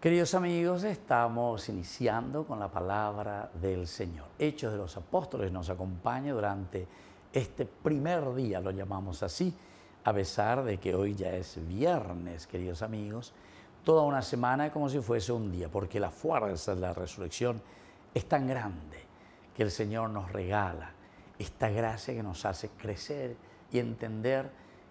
Queridos amigos, estamos iniciando con la palabra del Señor. Hechos de los Apóstoles nos acompaña durante este primer día, lo llamamos así, a pesar de que hoy ya es viernes, queridos amigos, toda una semana como si fuese un día, porque la fuerza de la resurrección es tan grande que el Señor nos regala esta gracia que nos hace crecer y entender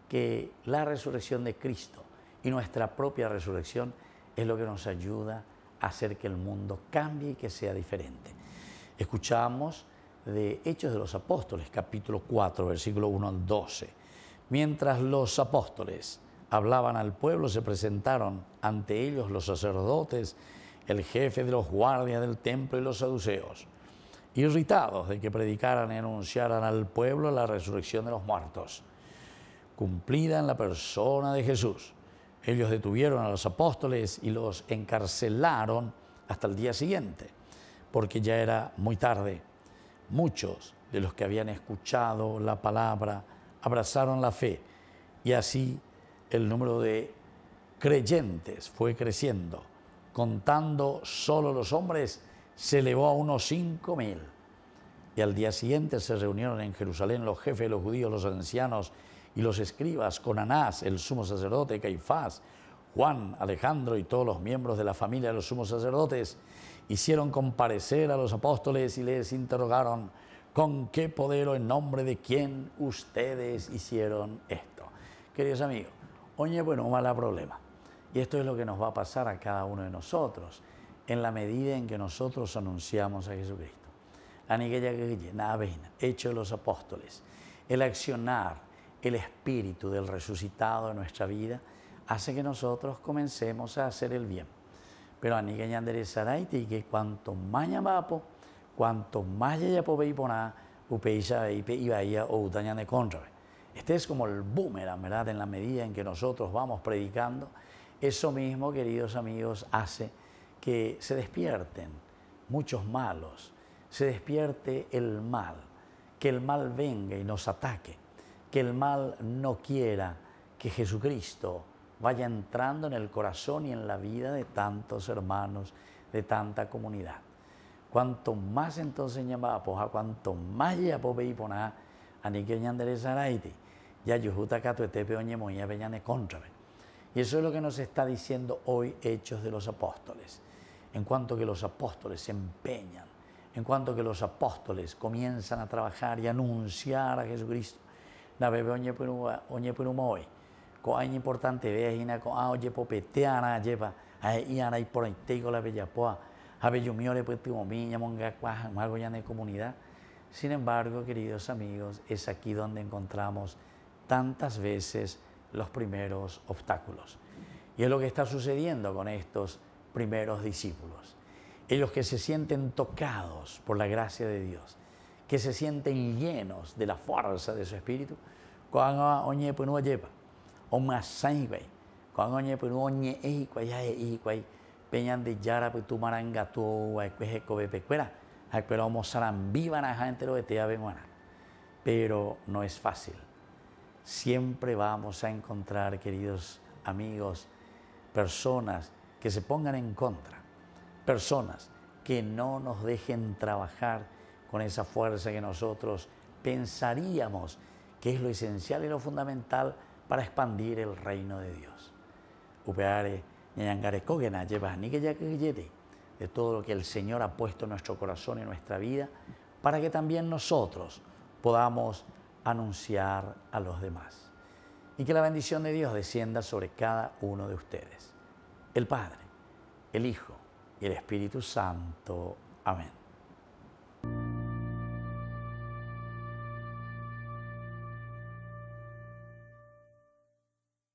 que la resurrección de Cristo y nuestra propia resurrección es lo que nos ayuda a hacer que el mundo cambie y que sea diferente. Escuchamos de Hechos de los Apóstoles, capítulo 4, versículo 1 al 12. Mientras los apóstoles hablaban al pueblo, se presentaron ante ellos los sacerdotes, el jefe de los guardias del templo y los saduceos, irritados de que predicaran y anunciaran al pueblo la resurrección de los muertos, cumplida en la persona de Jesús ellos detuvieron a los apóstoles y los encarcelaron hasta el día siguiente, porque ya era muy tarde. Muchos de los que habían escuchado la palabra abrazaron la fe y así el número de creyentes fue creciendo. Contando solo los hombres, se elevó a unos cinco mil. Y al día siguiente se reunieron en Jerusalén los jefes, los judíos, los ancianos y los escribas con Anás, el sumo sacerdote, Caifás, Juan, Alejandro y todos los miembros de la familia de los sumos sacerdotes, hicieron comparecer a los apóstoles y les interrogaron, ¿con qué poder o en nombre de quién ustedes hicieron esto? Queridos amigos, oye, bueno, un mal problema. Y esto es lo que nos va a pasar a cada uno de nosotros, en la medida en que nosotros anunciamos a Jesucristo. La que llena, hecho de los apóstoles, el accionar, el espíritu del resucitado en nuestra vida hace que nosotros comencemos a hacer el bien. Pero a y que cuanto más ñamapo, cuanto más yayapo veipona, upeisa vaya o de Este es como el boomerang, ¿verdad? En la medida en que nosotros vamos predicando, eso mismo, queridos amigos, hace que se despierten muchos malos, se despierte el mal, que el mal venga y nos ataque que el mal no quiera que Jesucristo vaya entrando en el corazón y en la vida de tantos hermanos, de tanta comunidad. Cuanto más entonces poja, cuanto más yapope y poná, ñandere ya yujuta catuetepe oñemoña peñane Y eso es lo que nos está diciendo hoy Hechos de los Apóstoles. En cuanto que los apóstoles se empeñan, en cuanto que los apóstoles comienzan a trabajar y anunciar a Jesucristo, na bebe onyepunuwa onyepuruma oe ko'ág̃a ñeportanteve a ko'ã ojepopete'arã ajépa ae i'arã iporãitéiko la a pejapóva ha monga orepytyvõmi ñamongakua ya ñane comunidad sin embargo queridos amigos es aquí donde encontramos tantas veces los primeros obstáculos y es lo que está sucediendo con estos primeros discípulos ellos que se sienten tocados por la gracia de Dios que se sienten llenos de la fuerza de su espíritu, cuando oñe punúa pues lleva, o más sangre, cuando oñe punúa pues oñe ei, cuaya ei, cuay, peñan de yara, pues tu marangatu, cueje cobe pecuera, acuera homo sarambiban a gente lo te avenguana. Pero no es fácil. Siempre vamos a encontrar, queridos amigos, personas que se pongan en contra, personas que no nos dejen trabajar con esa fuerza que nosotros pensaríamos que es lo esencial y lo fundamental para expandir el reino de Dios. Upeare, de todo lo que el Señor ha puesto en nuestro corazón y en nuestra vida, para que también nosotros podamos anunciar a los demás. Y que la bendición de Dios descienda sobre cada uno de ustedes. El Padre, el Hijo y el Espíritu Santo. Amén.